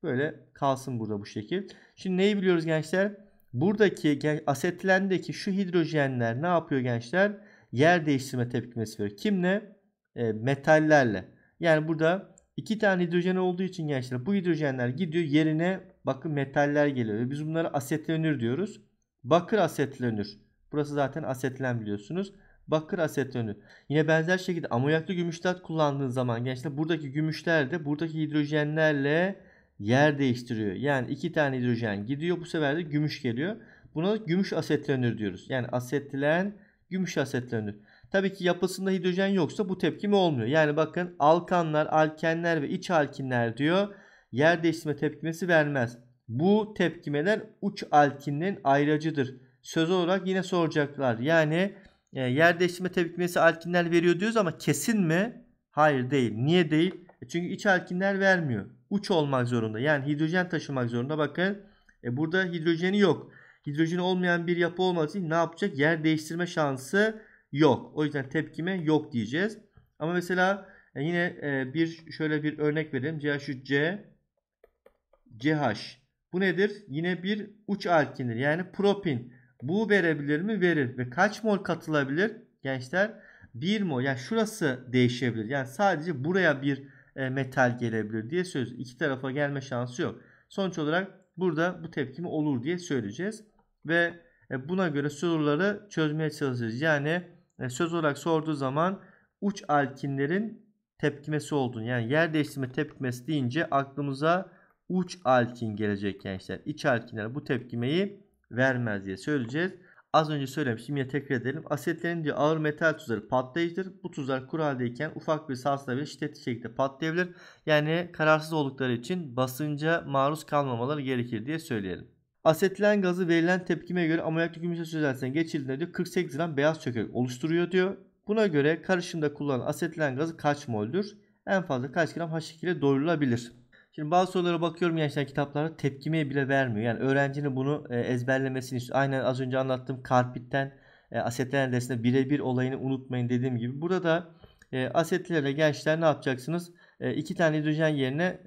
Böyle kalsın burada bu şekil. Şimdi neyi biliyoruz gençler? Buradaki asetlendeki şu hidrojenler ne yapıyor gençler? Yer değiştirme tepkimesi veriyor. Kimle? E, metallerle. Yani burada iki tane hidrojen olduğu için gençler bu hidrojenler gidiyor yerine bakın metaller geliyor. Biz bunlara asetlenir diyoruz. Bakır asetlenir. Burası zaten asetlen biliyorsunuz. Bakır asetlenir. Yine benzer şekilde amonyaklı gümüşler kullandığın zaman gençler buradaki gümüşler de buradaki hidrojenlerle yer değiştiriyor. Yani iki tane hidrojen gidiyor bu sefer de gümüş geliyor. Buna gümüş asetlenir diyoruz. Yani asetilen gümüş asetlenir. Tabii ki yapısında hidrojen yoksa bu tepkime olmuyor. Yani bakın alkanlar, alkenler ve iç alkinler diyor yer değiştirme tepkimesi vermez. Bu tepkimeler uç alkinin ayracıdır. Söz olarak yine soracaklar. Yani e, yer değiştirme tepkimesi alkinler veriyor diyoruz ama kesin mi? Hayır değil. Niye değil? E çünkü iç alkinler vermiyor. Uç olmak zorunda. Yani hidrojen taşımak zorunda. Bakın e, burada hidrojeni yok. Hidrojeni olmayan bir yapı olmadığı için ne yapacak? Yer değiştirme şansı yok. O yüzden tepkime yok diyeceğiz. Ama mesela e, yine e, bir şöyle bir örnek verelim. CH3C CH bu nedir? Yine bir uç alkindir. Yani propin. Bu verebilir mi? Verir. Ve kaç mol katılabilir? Gençler 1 mol. Yani şurası değişebilir. Yani sadece buraya bir e, metal gelebilir diye söz. İki tarafa gelme şansı yok. Sonuç olarak burada bu tepkimi olur diye söyleyeceğiz. Ve e, buna göre soruları çözmeye çalışacağız. Yani e, söz olarak sorduğu zaman uç alkinlerin tepkimesi olduğunu yani yer değiştirme tepkimesi deyince aklımıza uç alkin gelecek gençler. İç alkinler bu tepkimeyi vermez diye söyleyeceğiz. Az önce söylemiştim yine tekrar edelim. Asetlerin diyor ağır metal tuzları patlayıcıdır. Bu tuzlar kuru haldeyken ufak bir sarsla ve şiddetli şekilde patlayabilir. Yani kararsız oldukları için basınca maruz kalmamaları gerekir diye söyleyelim. Asetilen gazı verilen tepkime göre amonyak gümüşe sözlersen geçildiğinde diyor 48 gram beyaz çökek oluşturuyor diyor. Buna göre karışımda kullanılan asetilen gazı kaç moldür? En fazla kaç gram H2 ile doyurulabilir? Şimdi bazı sorulara bakıyorum gençler kitaplara tepkimeye bile vermiyor. Yani öğrencinin bunu e, ezberlemesini istiyor. Aynen az önce anlattığım Karpit'ten e, asetler dersinde birebir olayını unutmayın dediğim gibi. Burada da e, asetlere gençler ne yapacaksınız? İki tane hidrojen yerine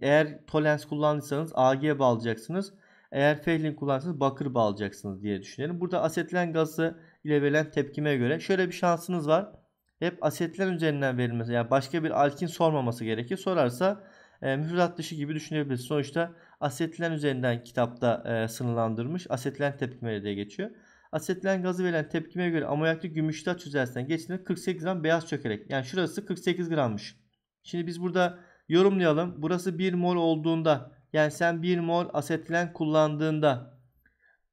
eğer tolens kullandıysanız Ag bağlayacaksınız. Eğer felin kullandıysanız bakır bağlayacaksınız diye düşünelim. Burada asetilen gazı ile verilen tepkime göre şöyle bir şansınız var. Hep asetler üzerinden verilmesi yani başka bir alkin sormaması gerekir. Sorarsa e, müfredat dışı gibi düşünebiliriz. Sonuçta asetilen üzerinden kitapta e, sınırlandırmış. Asetilen tepkimeleri diye geçiyor. Asetilen gazı veren tepkimeye göre amonyaklı gümüştaç çözelsinden geçtiğinde 48 gram beyaz çökerek. Yani şurası 48 grammış. Şimdi biz burada yorumlayalım. Burası 1 mol olduğunda yani sen 1 mol asetilen kullandığında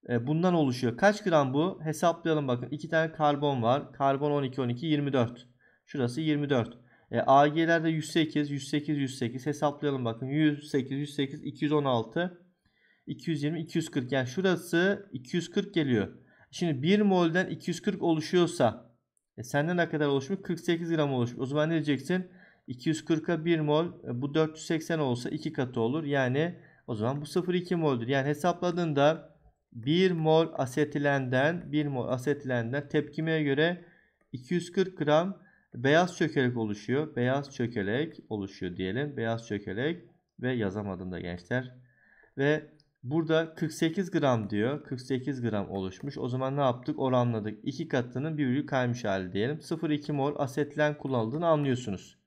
e, bundan oluşuyor. Kaç gram bu? Hesaplayalım bakın. 2 tane karbon var. Karbon 12 12 24. Şurası 24. E, AG'lerde 108, 108, 108 hesaplayalım bakın. 108, 108, 216, 220, 240. Yani şurası 240 geliyor. Şimdi 1 molden 240 oluşuyorsa e, senden ne kadar oluşmuş? 48 gram oluşmuş. O zaman ne diyeceksin? 240'a 1 mol e, bu 480 olsa 2 katı olur. Yani o zaman bu 0,2 moldur. Yani hesapladığında 1 mol asetilenden 1 mol asetilenden tepkimeye göre 240 gram Beyaz çökelek oluşuyor. Beyaz çökelek oluşuyor diyelim. Beyaz çökelek ve yazamadım da gençler. Ve burada 48 gram diyor. 48 gram oluşmuş. O zaman ne yaptık? Oranladık. İki katının birbiri kaymış hali diyelim. 0,2 mol asetlen kullanıldığını anlıyorsunuz.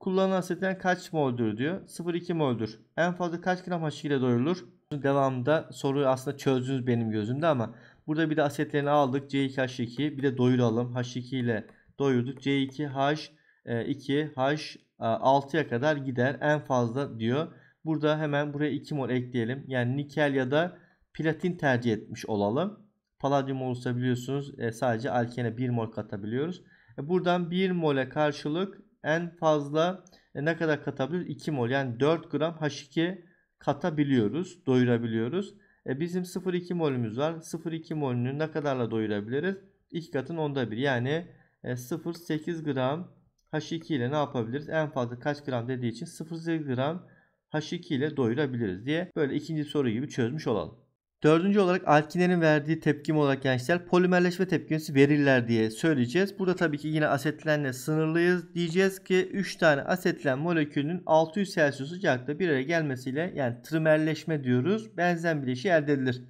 Kullanılan asetlen kaç moldür diyor. 0,2 moldür. En fazla kaç gram haşi ile doyurulur? Devamında soruyu aslında çözdünüz benim gözümde ama burada bir de asetlerini aldık. C2H2 bir de doyuralım. H2 ile doyurduk. C2H 2H e, 6'ya e, kadar gider en fazla diyor. Burada hemen buraya 2 mol ekleyelim. Yani nikel ya da platin tercih etmiş olalım. Paladyum olursa biliyorsunuz e, sadece alkene 1 mol katabiliyoruz. Buradan 1 mole karşılık en fazla ne kadar katabiliyoruz? 2 mol yani 4 gram H2 katabiliyoruz, doyurabiliyoruz. bizim 0,2 molümüz var. 0,2 molünü ne kadarla doyurabiliriz? 2 katın onda bir yani 0.8 e, gram H2 ile ne yapabiliriz? En fazla kaç gram dediği için 0.8 gram H2 ile doyurabiliriz diye böyle ikinci soru gibi çözmüş olalım. Dördüncü olarak alkinlerin verdiği tepkim olarak gençler polimerleşme tepkimesi verirler diye söyleyeceğiz. Burada tabii ki yine asetlenle sınırlıyız. Diyeceğiz ki 3 tane asetlen molekülünün 600 Celsius sıcakta bir araya gelmesiyle yani trimerleşme diyoruz. Benzen bileşiği elde edilir.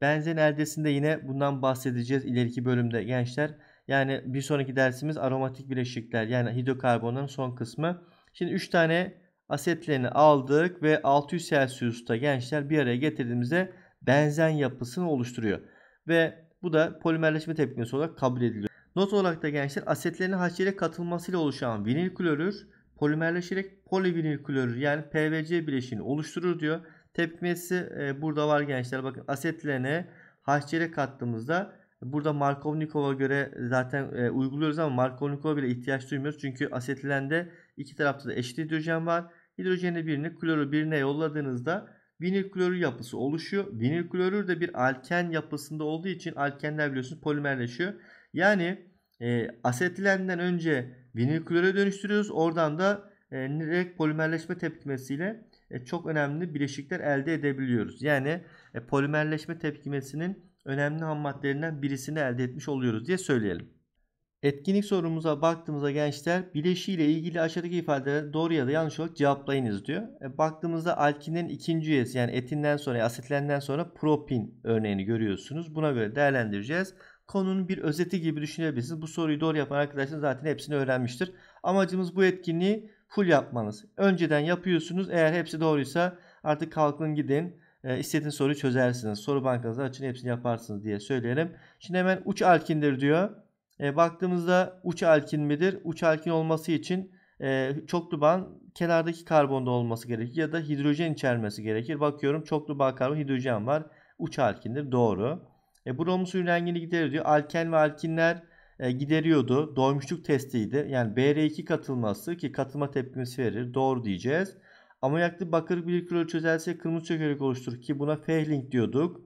Benzen eldesinde yine bundan bahsedeceğiz ileriki bölümde gençler. Yani bir sonraki dersimiz aromatik bileşikler yani hidrokarbonların son kısmı. Şimdi 3 tane asetlerini aldık ve 600 Celsius'ta gençler bir araya getirdiğimizde benzen yapısını oluşturuyor. Ve bu da polimerleşme tepkimesi olarak kabul ediliyor. Not olarak da gençler asetlerin HCl katılmasıyla oluşan vinil klorür polimerleşerek polivinil klorür yani PVC bileşiğini oluşturur diyor. Tepkimesi e, burada var gençler. Bakın asetlerine HCl kattığımızda Burada Markovnikov'a göre zaten e, uyguluyoruz ama Markovnikov'a bile ihtiyaç duymuyoruz. Çünkü asetilende iki tarafta da eşit hidrojen var. Hidrojeni birini kloru birine yolladığınızda vinil klorür yapısı oluşuyor. Vinil klorür de bir alken yapısında olduğu için alkenler biliyorsunuz polimerleşiyor. Yani e, asetilenden önce vinil klorüre dönüştürüyoruz. Oradan da e, direkt polimerleşme tepkimesiyle e, çok önemli bileşikler elde edebiliyoruz. Yani e, polimerleşme tepkimesinin önemli ham maddelerinden birisini elde etmiş oluyoruz diye söyleyelim. Etkinlik sorumuza baktığımızda gençler bileşiyle ilgili aşağıdaki ifadeleri doğru ya da yanlış olarak cevaplayınız diyor. E, baktığımızda alkinin ikinci üyesi yani etinden sonra asitlenden sonra propin örneğini görüyorsunuz. Buna göre değerlendireceğiz. Konunun bir özeti gibi düşünebilirsiniz. Bu soruyu doğru yapan arkadaşlar zaten hepsini öğrenmiştir. Amacımız bu etkinliği full yapmanız. Önceden yapıyorsunuz. Eğer hepsi doğruysa artık kalkın gidin. E, istediğiniz soruyu çözersiniz. Soru bankanızı açın hepsini yaparsınız diye söyleyelim. Şimdi hemen uç alkindir diyor. E, baktığımızda uç alkin midir? Uç alkin olması için e, çoklu bağın kenardaki karbonda olması gerekir ya da hidrojen içermesi gerekir. Bakıyorum çoklu bağ karbon hidrojen var. Uç alkindir doğru. E, brom suyun rengini giderir diyor. Alken ve alkinler e, gideriyordu. Doymuşluk testiydi. Yani BR2 katılması ki katılma tepkimesi verir. Doğru diyeceğiz. Amonyaklı bakır 1 kilo çözeltisi kırmızı çökelek oluşturur ki buna Fehling diyorduk.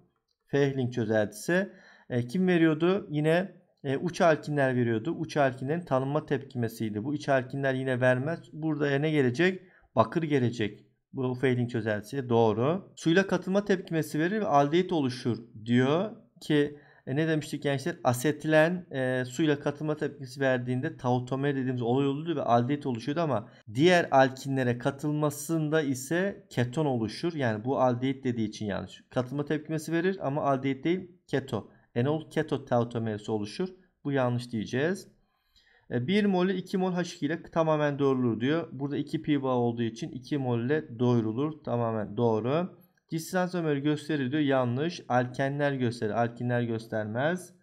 Fehling çözeltisi. E, kim veriyordu? Yine e, uç alkinler veriyordu. Uç alkinlerin tanınma tepkimesiydi. Bu iç alkinler yine vermez. Burada ne gelecek? Bakır gelecek. Bu Fehling çözeltisi doğru. Suyla katılma tepkimesi verir ve aldehit oluşur diyor ki e, ne demiştik gençler? Asetilen e, suyla katılma tepkisi verdiğinde tautomer dediğimiz olay oluyordu ve aldehit oluşuyordu ama diğer alkinlere katılmasında ise keton oluşur. Yani bu aldehit dediği için yanlış. Katılma tepkimesi verir ama aldehit değil keto. Enol keto tautomerisi oluşur. Bu yanlış diyeceğiz. 1 molü 2 mol H2 ile tamamen doğrulur diyor. Burada 2 pi bağ olduğu için 2 mol ile doyurulur. Tamamen doğru. Distans ömrü gösterir diyor. Yanlış. Alkenler gösterir. Alkinler göstermez.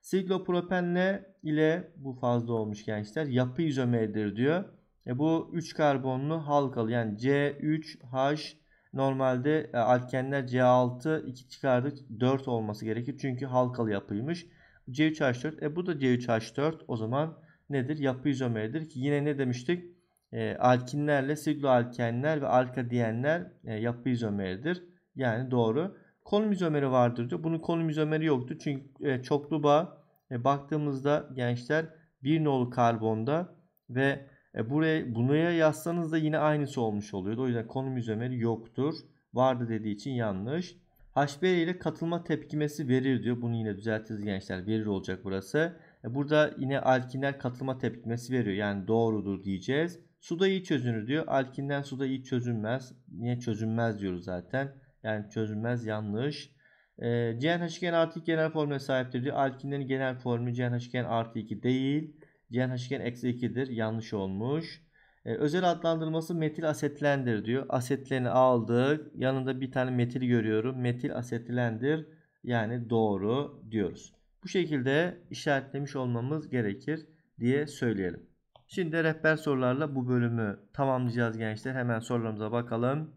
Siklopropenle ile bu fazla olmuş gençler. Yapı izomeridir diyor. E bu 3 karbonlu halkalı yani C3H normalde e, alkenler C6 2 çıkardık 4 olması gerekir. Çünkü halkalı yapıymış. C3H4 e bu da C3H4 o zaman nedir? Yapı izomeridir ki yine ne demiştik? E, alkinlerle alkenler ve alkadiyenler e, yapı izomeridir. Yani doğru. Kolum izomeri vardır diyor. Bunun kolum izomeri yoktu. Çünkü e, çoklu bağ e, baktığımızda gençler bir nolu karbonda ve e, buraya buraya yazsanız da yine aynısı olmuş oluyor. O yüzden konum izomeri yoktur. Vardı dediği için yanlış. HBr ile katılma tepkimesi verir diyor. Bunu yine düzeltiriz gençler. Verir olacak burası. E, burada yine alkinler katılma tepkimesi veriyor. Yani doğrudur diyeceğiz. Suda iyi çözünür diyor. Alkinden suda iyi çözünmez. Niye çözünmez diyoruz zaten. Yani çözülmez yanlış. E, ee, CnHgen artı 2 genel formüle sahiptir diyor. Alkinlerin genel formülü CnHgen artı 2 değil. CnHgen eksi 2'dir. Yanlış olmuş. E, özel adlandırması metil asetlendir diyor. Asetlerini aldık. Yanında bir tane metil görüyorum. Metil asetlendir. Yani doğru diyoruz. Bu şekilde işaretlemiş olmamız gerekir diye söyleyelim. Şimdi rehber sorularla bu bölümü tamamlayacağız gençler. Hemen sorularımıza bakalım.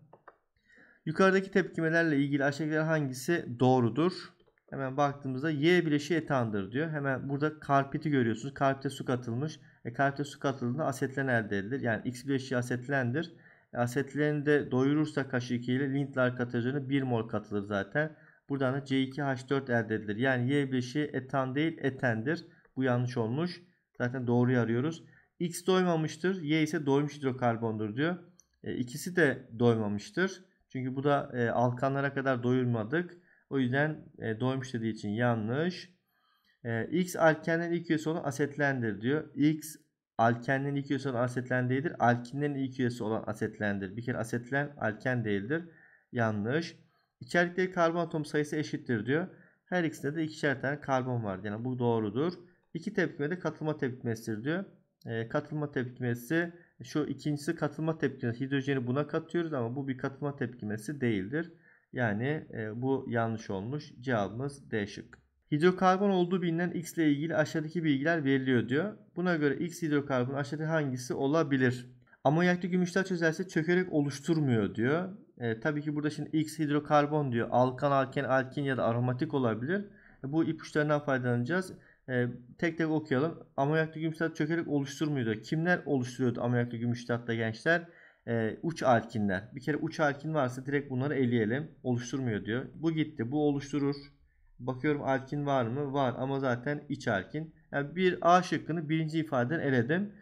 Yukarıdaki tepkimelerle ilgili aşağıdakiler hangisi doğrudur? Hemen baktığımızda Y bileşiği etandır diyor. Hemen burada karpiti görüyorsunuz. Karpite su katılmış. E, karpite su katıldığında asetlen elde edilir. Yani X bileşiği asetlendir. E, asetlerini de doyurursa kaşığı ile lintler katajını 1 mol katılır zaten. Buradan da C2H4 elde edilir. Yani Y bileşiği etan değil etendir. Bu yanlış olmuş. Zaten doğruyu arıyoruz. X doymamıştır. Y ise doymuş hidrokarbondur diyor. E, ikisi de doymamıştır. Çünkü bu da e, alkanlara kadar doyurmadık. O yüzden e, doymuş dediği için yanlış. E, X alkenin ilk üyesi olan asetlendir diyor. X alkenin ilk üyesi olan asetlen değildir. Alkinlerin ilk üyesi olan asetlendir. Bir kere asetlen alken değildir. Yanlış. İçerdikleri karbon atom sayısı eşittir diyor. Her ikisinde de ikişer tane karbon var. Yani bu doğrudur. İki tepkime de katılma tepkimesidir diyor. E, katılma tepkimesi şu ikincisi katılma tepkimesi. Hidrojeni buna katıyoruz ama bu bir katılma tepkimesi değildir. Yani e, bu yanlış olmuş. Cevabımız D şıkkı. Hidrokarbon olduğu bilinen X ile ilgili aşağıdaki bilgiler veriliyor diyor. Buna göre X hidrokarbon aşağıdaki hangisi olabilir? Amonyaklı gümüşler çözerse çökerek oluşturmuyor diyor. E, tabii ki burada şimdi X hidrokarbon diyor. Alkan, alken, alkin ya da aromatik olabilir. E, bu ipuçlarından faydalanacağız. E, tek tek okuyalım. Amonyaklı gümüştat çökerek oluşturmuyordu. Kimler oluşturuyordu amonyaklı gümüştatta gençler? E, uç alkinler. Bir kere uç alkin varsa direkt bunları eleyelim. Oluşturmuyor diyor. Bu gitti. Bu oluşturur. Bakıyorum alkin var mı? Var ama zaten iç alkin. Yani bir A şıkkını birinci ifadeden eledim.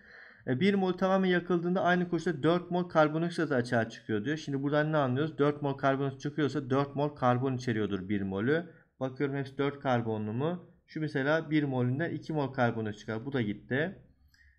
Ee, bir mol tamamen yakıldığında aynı koşulda 4 mol karbonhidrat açığa çıkıyor diyor. Şimdi buradan ne anlıyoruz? 4 mol karbonhidrat çıkıyorsa 4 mol karbon içeriyordur 1 molü. Bakıyorum hepsi 4 karbonlu mu? Şu mesela 1 molünden 2 mol karbonat çıkar. Bu da gitti.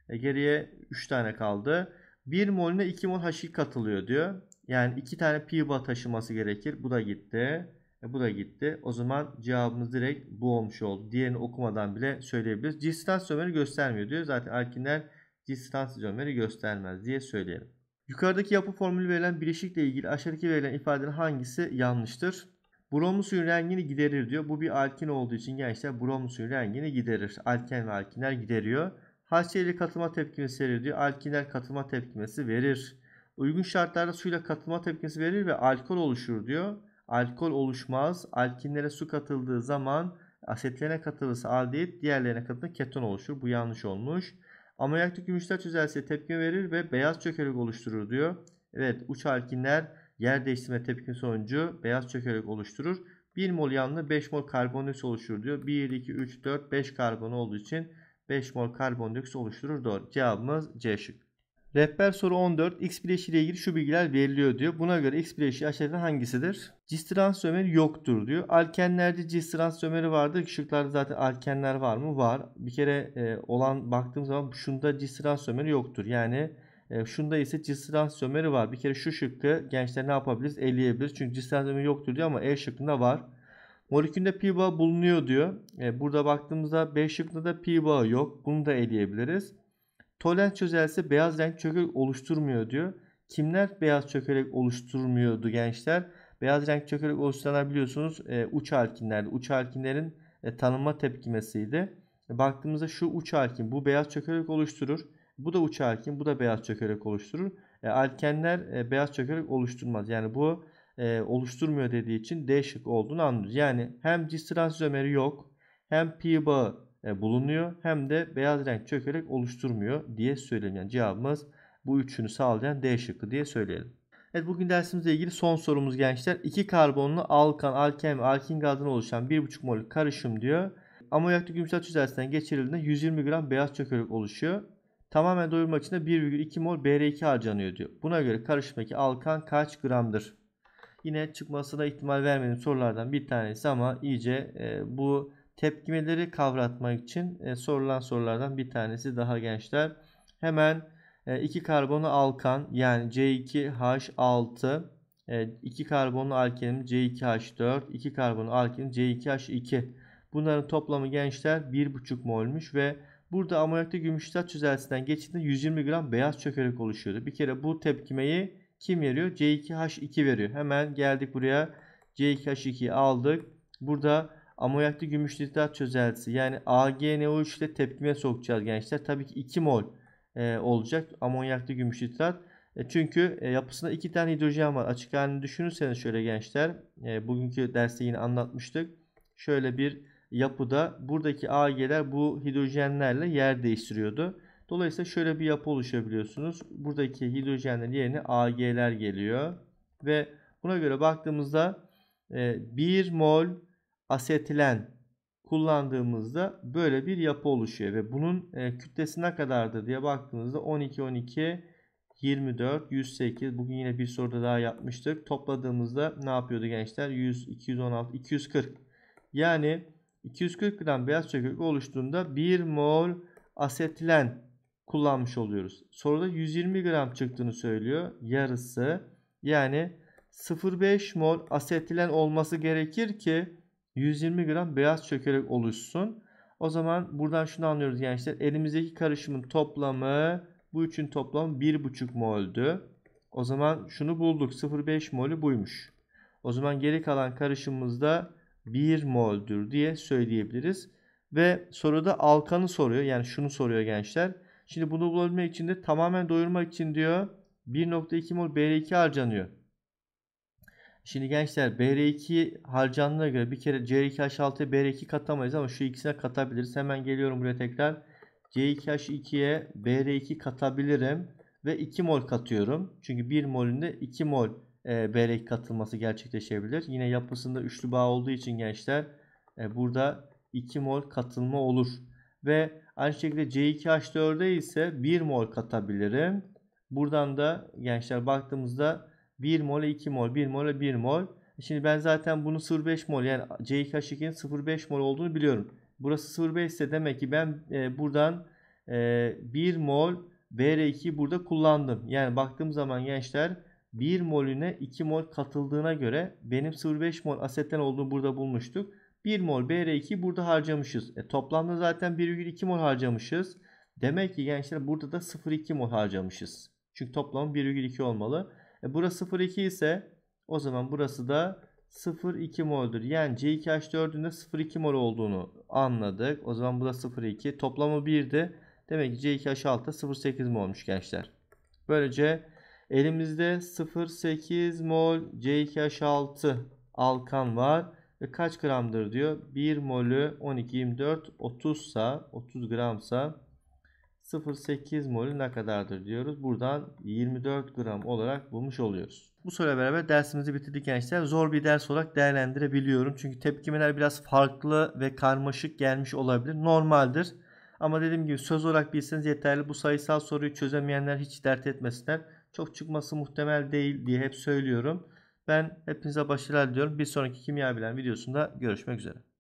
E, geriye 3 tane kaldı. 1 molüne 2 mol haşik katılıyor diyor. Yani 2 tane pi bağ taşıması gerekir. Bu da gitti. E, bu da gitti. O zaman cevabımız direkt bu olmuş oldu. Diğerini okumadan bile söyleyebiliriz. Distans izomeri göstermiyor diyor. Zaten alkinler distans izomeri göstermez diye söyleyelim. Yukarıdaki yapı formülü verilen bileşikle ilgili aşağıdaki verilen ifadenin hangisi yanlıştır? Bromlu suyun rengini giderir diyor. Bu bir alkin olduğu için gençler bromlu suyun rengini giderir. Alken ve alkinler gideriyor. HCl katılma tepkimesi verir diyor. Alkinler katılma tepkimesi verir. Uygun şartlarda suyla katılma tepkimesi verir ve alkol oluşur diyor. Alkol oluşmaz. Alkinlere su katıldığı zaman asetlerine katılırsa aldehit, diğerlerine katılırsa keton oluşur. Bu yanlış olmuş. Amonyaklı gümüşler çözelse tepki verir ve beyaz çökelek oluşturur diyor. Evet uç alkinler Yer değiştirme tepkim sonucu beyaz çökelek oluşturur. 1 mol yanlı 5 mol karbondioksit oluşur diyor. 1, 2, 3, 4, 5 karbon olduğu için 5 mol karbondioksit oluşturur. Doğru. Cevabımız C şık. Rehber soru 14. X bileşiği ile ilgili şu bilgiler veriliyor diyor. Buna göre X bileşiği aşağıda hangisidir? Cistrans ömeri yoktur diyor. Alkenlerde cistrans ömeri vardır. Şıklarda zaten alkenler var mı? Var. Bir kere e, olan baktığım zaman şunda cistrans ömeri yoktur. Yani e, şunda ise Cisran Sömer'i var. Bir kere şu şıkkı gençler ne yapabiliriz? Eleyebiliriz. Çünkü Cisran Sömer'i yoktur diyor ama E şıkkında var. Molekülde pi bağı bulunuyor diyor. E, burada baktığımızda B şıkkında da pi bağı yok. Bunu da eleyebiliriz. Tolen çözelse beyaz renk çökük oluşturmuyor diyor. Kimler beyaz çökelek oluşturmuyordu gençler? Beyaz renk çökelek oluşturanlar biliyorsunuz e, uç alkinlerde Uç alkinlerin e, tanınma tepkimesiydi. baktığımızda şu uç alkin bu beyaz çökelek oluşturur. Bu da uç alken, bu da beyaz çökerek oluşturur. E, alkenler e, beyaz çökerek oluşturmaz. Yani bu e, oluşturmuyor dediği için D şık olduğunu anlıyoruz. Yani hem cis transizomeri yok, hem pi bağı e, bulunuyor, hem de beyaz renk çökerek oluşturmuyor diye söyleyelim. Yani cevabımız bu üçünü sağlayan D şıkkı diye söyleyelim. Evet bugün dersimizle ilgili son sorumuz gençler. 2 karbonlu alkan, alken ve alkin gazından oluşan 1,5 mol karışım diyor. Amonyak gümüşat çözeltisinden geçirildiğinde 120 gram beyaz çökelek oluşuyor. Tamamen doyurma için de 1,2 mol BR2 harcanıyor diyor. Buna göre karışımdaki alkan kaç gramdır? Yine çıkmasına ihtimal vermediğim sorulardan bir tanesi ama iyice e, bu tepkimeleri kavratmak için e, sorulan sorulardan bir tanesi daha gençler. Hemen 2 e, karbonu alkan yani C2H6 2 e, karbonlu alkenim C2H4, 2 karbonlu alkenim C2H2. Bunların toplamı gençler 1,5 molmuş ve Burada amonyakta gümüştat çözeltisinden geçtiğinde 120 gram beyaz çökerek oluşuyordu. Bir kere bu tepkimeyi kim veriyor? C2H2 veriyor. Hemen geldik buraya. C2H2'yi aldık. Burada amonyakta gümüştat çözeltisi yani AgNO3 ile tepkime sokacağız gençler. Tabii ki 2 mol e, olacak amonyakta gümüştat. E, çünkü e, yapısında 2 tane hidrojen var. Açık halini düşünürseniz şöyle gençler. E, bugünkü derste yine anlatmıştık. Şöyle bir yapıda buradaki AG'ler bu hidrojenlerle yer değiştiriyordu. Dolayısıyla şöyle bir yapı oluşabiliyorsunuz. Buradaki hidrojenlerin yerine AG'ler geliyor. Ve buna göre baktığımızda 1 e, mol asetilen kullandığımızda böyle bir yapı oluşuyor. Ve bunun e, kütlesi ne kadardır diye baktığımızda 12 12 24, 108. Bugün yine bir soruda daha yapmıştık. Topladığımızda ne yapıyordu gençler? 100, 216, 240. Yani 240 gram beyaz çökök oluştuğunda 1 mol asetilen kullanmış oluyoruz. Soruda 120 gram çıktığını söylüyor. Yarısı yani 0,5 mol asetilen olması gerekir ki 120 gram beyaz çökelek oluşsun. O zaman buradan şunu anlıyoruz gençler. Elimizdeki karışımın toplamı bu üçün toplamı 1,5 moldü. O zaman şunu bulduk. 0,5 molü buymuş. O zaman geri kalan karışımımızda 1 mol'dür diye söyleyebiliriz. Ve soruda alkanı soruyor. Yani şunu soruyor gençler. Şimdi bunu bulabilmek için de tamamen doyurmak için diyor 1.2 mol BR2 harcanıyor. Şimdi gençler BR2 harcandığına göre bir kere c 2 h 6 br 2 katamayız ama şu ikisine katabiliriz. Hemen geliyorum buraya tekrar. C2H2'ye BR2 katabilirim ve 2 mol katıyorum. Çünkü 1 molünde 2 mol e, berek katılması gerçekleşebilir. Yine yapısında üçlü bağ olduğu için gençler e, burada 2 mol katılma olur. Ve aynı şekilde C2H4'e ise 1 mol katabilirim. Buradan da gençler baktığımızda 1 mol 2 mol 1 mol 1 mol. Şimdi ben zaten bunu 0,5 mol yani C2H2'nin 0,5 mol olduğunu biliyorum. Burası 0,5 ise demek ki ben e, buradan e, 1 mol BR2 burada kullandım. Yani baktığım zaman gençler 1 molüne 2 mol katıldığına göre benim 0,5 mol asetten olduğunu burada bulmuştuk. 1 mol BR2 burada harcamışız. E, toplamda zaten 1,2 mol harcamışız. Demek ki gençler burada da 0,2 mol harcamışız. Çünkü toplam 1,2 olmalı. E, burası 0,2 ise o zaman burası da 0,2 moldur. Yani C2H4'ün de 0,2 mol olduğunu anladık. O zaman bu da 0,2. Toplamı 1'di. Demek ki C2H6 0,8 mol olmuş gençler. Böylece Elimizde 0.8 mol C2H6 alkan var. Ve kaç gramdır diyor. 1 molü 12, 24, 30 sa 30 gramsa 0.8 molü ne kadardır diyoruz. Buradan 24 gram olarak bulmuş oluyoruz. Bu soruyla beraber dersimizi bitirdik gençler. Zor bir ders olarak değerlendirebiliyorum. Çünkü tepkimeler biraz farklı ve karmaşık gelmiş olabilir. Normaldir. Ama dediğim gibi söz olarak bilseniz yeterli. Bu sayısal soruyu çözemeyenler hiç dert etmesinler çok çıkması muhtemel değil diye hep söylüyorum. Ben hepinize başarılar diliyorum. Bir sonraki kimya bilen videosunda görüşmek üzere.